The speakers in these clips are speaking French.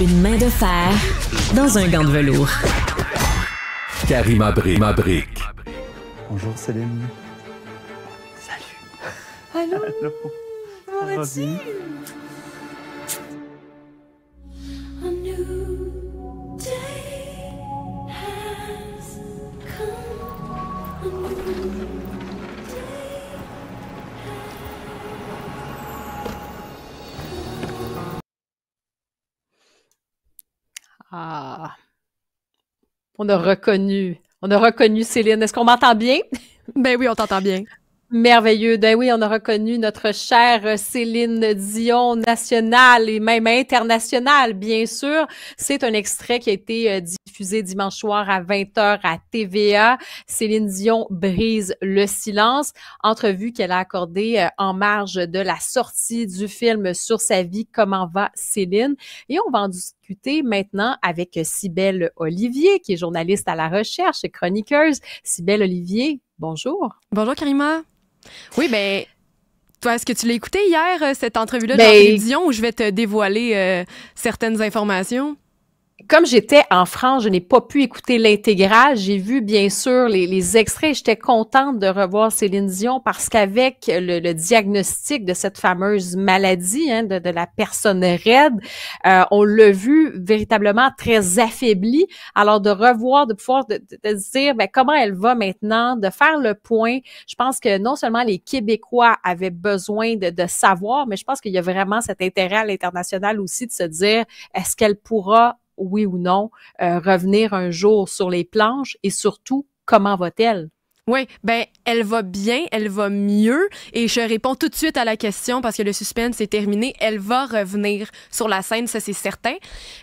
Une main de fer dans un gant de velours. Karimabri m'abrique. Bonjour Céline. Salut. Allô. Allô. Comment vas-tu? On a reconnu. On a reconnu Céline. Est-ce qu'on m'entend bien? Ben oui, on t'entend bien. Merveilleux. Ben oui, on a reconnu notre chère Céline Dion nationale et même internationale, bien sûr. C'est un extrait qui a été euh, diffusé dimanche soir à 20h à TVA. Céline Dion brise le silence. Entrevue qu'elle a accordée euh, en marge de la sortie du film sur sa vie Comment va Céline. Et on va en discuter maintenant avec Cybelle Olivier, qui est journaliste à la recherche et chroniqueuse. Cybelle Olivier, Bonjour. Bonjour Karima. Oui, ben. Toi, est-ce que tu l'as écouté hier, euh, cette entrevue-là dans l'édition ben, où je vais te dévoiler euh, certaines informations? comme j'étais en France, je n'ai pas pu écouter l'intégrale. J'ai vu, bien sûr, les, extraits. J'étais contente de revoir Céline Dion parce qu'avec le, diagnostic de cette fameuse maladie hein, de, la personne raide, euh, on l'a vu véritablement très affaiblie. Alors, de revoir, de pouvoir de, dire ben, comment elle va maintenant, de faire le point. Je pense que non seulement les Québécois avaient besoin de, de savoir, mais je pense qu'il y a vraiment cet intérêt à l'international aussi de se dire, est-ce qu'elle pourra oui ou non euh, revenir un jour sur les planches et surtout, comment va-t-elle? Oui, ben elle va bien, elle va mieux. Et je réponds tout de suite à la question parce que le suspense est terminé. Elle va revenir sur la scène, ça c'est certain.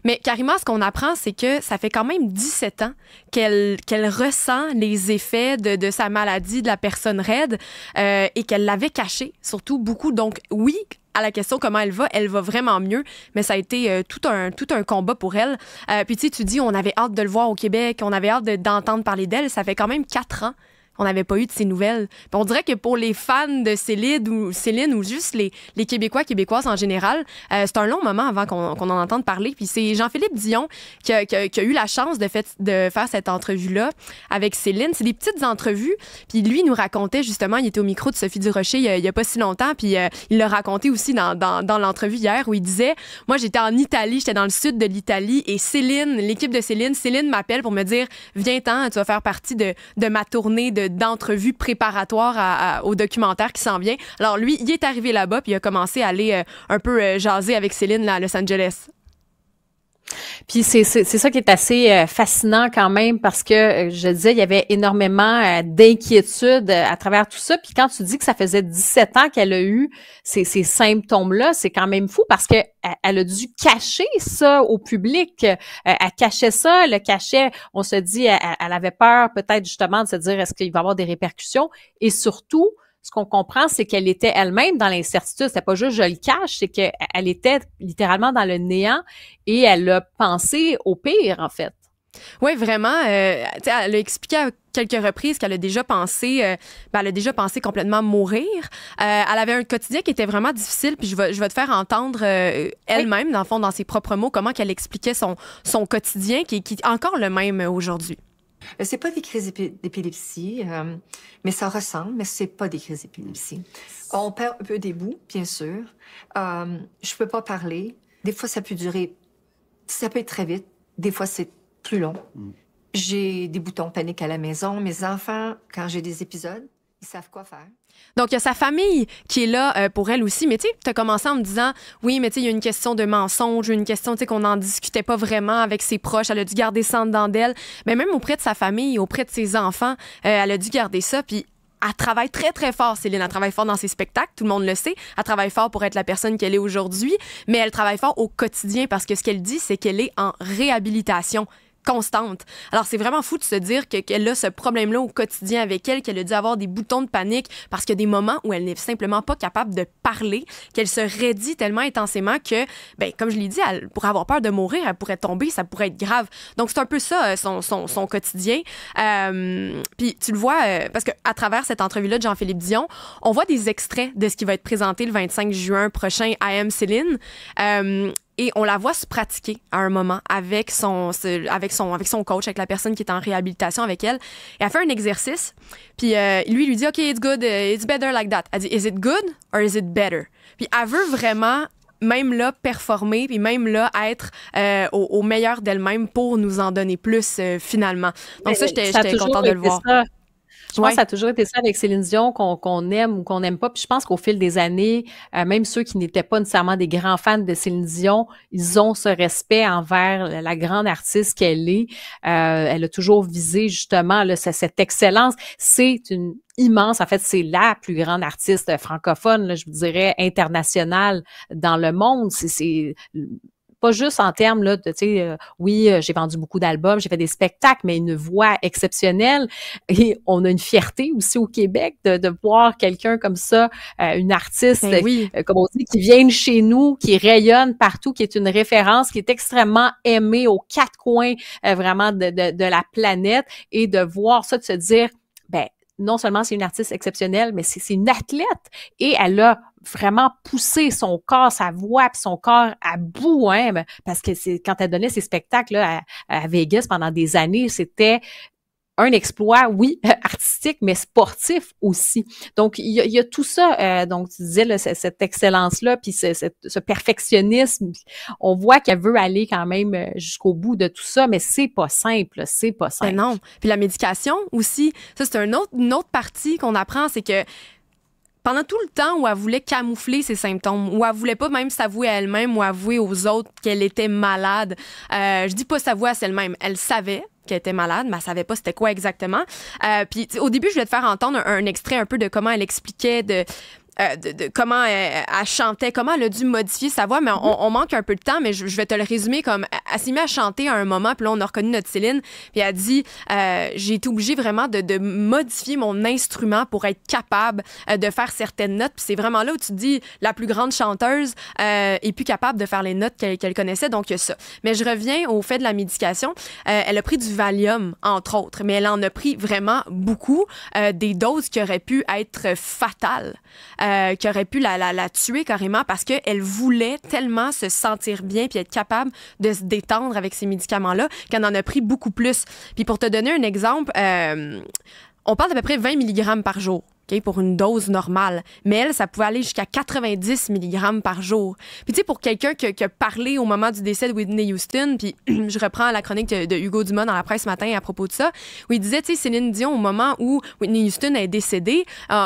Mais carrément, ce qu'on apprend, c'est que ça fait quand même 17 ans qu'elle ressent les effets de, sa maladie, de la personne raide, euh, et qu'elle l'avait caché, surtout beaucoup. Donc oui, à la question comment elle va, elle va vraiment mieux, mais ça a été euh, tout, un, combat pour elle. Euh, puis tu dis, on avait hâte de le voir au Québec, on avait hâte d'entendre parler d'elle. Ça fait quand même quatre ans on n'avait pas eu de ces nouvelles. on dirait que pour les fans de Céline ou, Céline, ou juste les, les Québécois, Québécoises en général, euh, c'est un long moment avant qu'on en entende parler. Puis c'est Jean-Philippe Dion qui a, eu la chance de, de faire cette entrevue-là avec Céline. C'est des petites entrevues. Puis lui nous racontait justement, il était au micro de Sophie Durocher il n'y a, pas si longtemps, puis euh, il l'a raconté aussi dans, l'entrevue hier où il disait, moi j'étais en Italie, j'étais dans le sud de l'Italie et Céline, l'équipe de Céline, Céline m'appelle pour me dire, viens-t'en, tu vas faire partie de, de ma tournée de d'entrevues préparatoires au documentaire qui s'en vient. Alors lui, il est arrivé là-bas puis il a commencé à aller euh, un peu euh, jaser avec Céline là, à Los Angeles. Puis c'est ça qui est assez euh, fascinant quand même parce que euh, je disais, il y avait énormément euh, d'inquiétude à travers tout ça. Puis quand tu dis que ça faisait 17 ans qu'elle a eu ces, ces symptômes-là, c'est quand même fou parce que elle a dû cacher ça au public. Elle cachait ça, elle le cachait. On se dit, elle, elle avait peur peut-être justement de se dire, est-ce qu'il va y avoir des répercussions? Et surtout, ce qu'on comprend, c'est qu'elle était elle-même dans l'incertitude. C'est pas juste je le cache, c'est qu'elle était littéralement dans le néant et elle a pensé au pire, en fait. Oui, vraiment. Euh, elle a expliqué à quelques reprises qu'elle a déjà pensé, euh, ben, elle a déjà pensé complètement mourir. Euh, elle avait un quotidien qui était vraiment difficile. Puis je vais, te faire entendre elle-même, dans fond, dans ses propres mots, comment qu'elle expliquait son, quotidien, qui, qui est encore le même aujourd'hui. Euh, c'est pas des crises d'épilepsie, euh, mais ça ressemble, mais c'est pas des crises d'épilepsie. On perd un peu des bouts, bien sûr. Euh, je peux pas parler. Des fois, ça peut durer, ça peut être très vite. Des fois, c'est plus long. Mm. J'ai des boutons panique à la maison. Mes enfants, quand j'ai des épisodes, ils savent quoi faire. Donc, il y a sa famille qui est là euh, pour elle aussi. Mais tu sais, tu as commencé en me disant, oui, mais tu sais, il y a une question de mensonge, une question qu'on n'en discutait pas vraiment avec ses proches. Elle a dû garder ça dedans d'elle. Mais même auprès de sa famille, auprès de ses enfants, euh, elle a dû garder ça. Puis elle travaille très, très fort, Céline. Elle travaille fort dans ses spectacles, tout le monde le sait. Elle travaille fort pour être la personne qu'elle est aujourd'hui, mais elle travaille fort au quotidien parce que ce qu'elle dit, c'est qu'elle est en réhabilitation constante. Alors, c'est vraiment fou de se dire que, qu'elle a ce problème-là au quotidien avec elle, qu'elle a dû avoir des boutons de panique parce qu'il y a des moments où elle n'est simplement pas capable de parler, qu'elle se raidit tellement intensément que, ben, comme je l'ai dit, elle, pour avoir peur de mourir, elle pourrait tomber, ça pourrait être grave. Donc, c'est un peu ça, euh, son, son, son quotidien. Euh, puis, tu le vois, euh, parce qu'à travers cette entrevue-là de Jean-Philippe Dion, on voit des extraits de ce qui va être présenté le 25 juin prochain à M. Céline. Euh, et on la voit se pratiquer à un moment avec son, avec son, avec son coach, avec la personne qui est en réhabilitation avec elle. Et elle fait un exercice, puis euh, lui il lui dit, OK, it's good, euh, it's better like that. Elle dit, is it good or is it better? Puis elle veut vraiment même là performer puis même là être euh, au, meilleur d'elle-même pour nous en donner plus finalement. Donc ça j'étais contente de le voir. Je pense ça a toujours été ça avec Céline Dion, qu'on aime ou qu'on n'aime pas. Puis je pense qu'au fil des années, euh, même ceux qui n'étaient pas nécessairement des grands fans de Céline Dion, ils ont ce respect envers la grande artiste qu'elle est. Euh, elle a toujours visé justement là, cette excellence. C'est une immense. En fait, c'est la plus grande artiste francophone, je vous dirais, internationale dans le monde. C'est pas juste en termes là, de, tu sais, euh, oui, euh, j'ai vendu beaucoup d'albums, j'ai fait des spectacles, mais une voix exceptionnelle. Et on a une fierté aussi au Québec de, voir quelqu'un comme ça, euh, une artiste, ben comme on dit, qui vient de chez nous, qui rayonne partout, qui est une référence, qui est extrêmement aimée aux quatre coins vraiment de, de, de la planète et de voir ça, de se dire, non seulement c'est une artiste exceptionnelle, mais c'est une athlète et elle a vraiment poussé son corps, sa voix, puis son corps à bout, hein, parce que c'est quand elle donnait ses spectacles là, à, Vegas pendant des années, c'était un exploit, oui, artistique, mais sportif aussi. Donc, il y, a, tout ça. Euh, donc, tu disais cette excellence-là, puis ce, perfectionnisme. On voit qu'elle veut aller quand même euh, jusqu'au bout de tout ça, mais c'est pas simple. C'est pas simple. non. Puis la médication aussi, ça, c'est un autre, une autre partie qu'on apprend, c'est que pendant tout le temps où elle voulait camoufler ses symptômes, où elle voulait pas même s'avouer à elle-même ou avouer aux autres qu'elle était malade, euh, je dis pas s'avouer à elle-même, elle savait, qu'elle était malade, mais elle savait pas c'était quoi exactement. Euh, puis au début, je voulais te faire entendre un, extrait un peu de comment elle expliquait de euh, comment euh, elle, chantait, comment elle a dû modifier sa voix. Mais on, manque un peu de temps, mais je, vais te le résumer comme elle s'est mise à chanter à un moment, puis là, on a reconnu notre Céline, puis elle a dit euh, J'ai été obligée vraiment de, modifier mon instrument pour être capable de faire certaines notes. Puis c'est vraiment là où tu te dis La plus grande chanteuse est plus capable de faire les notes qu'elle connaissait, donc il y a ça. Mais je reviens au fait de la médication. elle a pris du Valium, entre autres, mais elle en a pris vraiment beaucoup, des doses qui auraient pu être fatales. Euh, qui aurait pu la, tuer carrément parce qu'elle voulait tellement se sentir bien puis être capable de se détendre avec ces médicaments-là qu'elle en a pris beaucoup plus. Puis pour te donner un exemple, euh, on parle d'à peu près 20 mg par jour pour une dose normale. Mais elle, ça pouvait aller jusqu'à 90 mg par jour. Puis tu sais, pour quelqu'un qui, a parlé au moment du décès de Whitney Houston, puis je reprends la chronique de, Hugo Dumas dans la presse ce matin à propos de ça, où il disait, tu sais, Céline Dion, au moment où Whitney Houston est décédée, euh,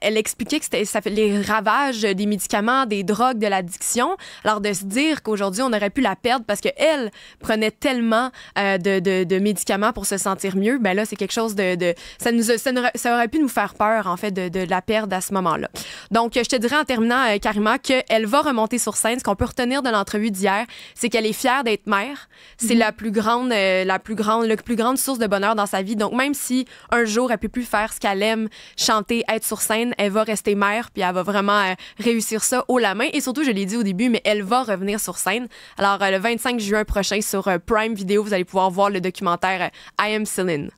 elle expliquait que ça fait les ravages des médicaments, des drogues, de l'addiction. Alors de se dire qu'aujourd'hui, on aurait pu la perdre parce qu'elle prenait tellement euh, de, médicaments pour se sentir mieux, ben là, c'est quelque chose de... ça, nous aurait pu nous faire peur. En en fait, de, la perdre à ce moment-là. Donc, je te dirais en terminant, euh, Karima, qu'elle va remonter sur scène. Ce qu'on peut retenir de l'entrevue d'hier, c'est qu'elle est fière d'être mère. C'est mhm. euh, la plus grande, la plus grande, plus grande source de bonheur dans sa vie. Donc, même si un jour elle peut plus faire ce qu'elle aime, chanter, être sur scène, elle va rester mère, puis elle va vraiment euh, réussir ça haut la main. Et surtout, je l'ai dit au début, mais elle va revenir sur scène. Alors, le 25 juin prochain sur Prime Video, vous allez pouvoir voir le documentaire I Am Celine.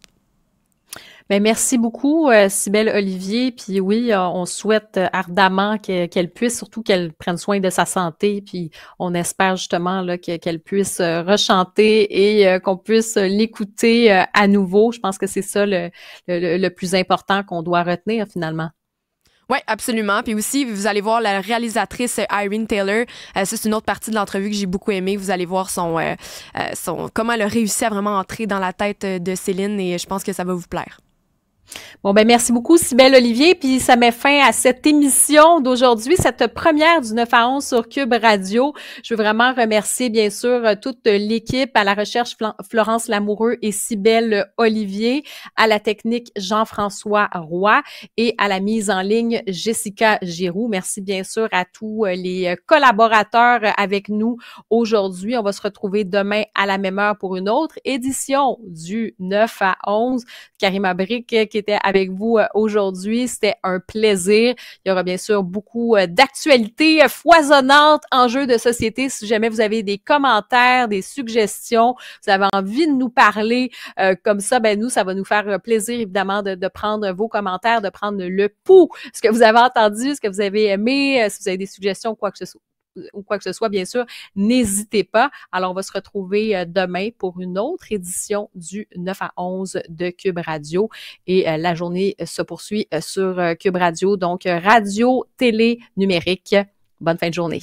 Ben, merci beaucoup, euh, Sybelle Olivier. Puis oui, euh, on souhaite ardemment qu'elle puisse, surtout qu'elle prenne soin de sa santé. Puis on espère justement qu'elle puisse euh, rechanter et euh, qu'on puisse l'écouter à nouveau. Je pense que c'est ça le, plus important qu'on doit retenir finalement. Oui, absolument. Puis aussi, vous allez voir la réalisatrice Irene Taylor. c'est une autre partie de l'entrevue que j'ai beaucoup aimée. Vous allez voir son, son, comment elle a réussi à vraiment entrer dans la tête de Céline et je pense que ça va vous plaire. Bon, ben merci beaucoup, Sybelle Olivier. Puis ça met fin à cette émission d'aujourd'hui, cette première du 9 à 11 sur Cube Radio. Je veux vraiment remercier, bien sûr, toute l'équipe à la recherche Florence Lamoureux et Sybelle Olivier, à la technique Jean-François Roy et à la mise en ligne Jessica Giroux. Merci, bien sûr, à tous les collaborateurs avec nous aujourd'hui. On va se retrouver demain à la même heure pour une autre édition du 9 à 11. Karima Brick, qui était avec vous euh, aujourd'hui. C'était un plaisir. Il y aura bien sûr beaucoup euh, d'actualités euh, foisonnantes, en jeu de société. Si jamais vous avez des commentaires, des suggestions, vous avez envie de nous parler comme ça, ben nous, ça va nous faire plaisir évidemment de, de prendre vos commentaires, de prendre le pouls, ce que vous avez entendu, ce que vous avez aimé, si vous avez des suggestions, quoi que ce soit ou quoi que ce soit, bien sûr, n'hésitez pas. Alors, on va se retrouver euh, demain pour une autre édition du 9 à 11 de Cube Radio. Et euh, la journée se poursuit euh, sur Cube Radio, donc radio, télé, numérique. Bonne fin de journée.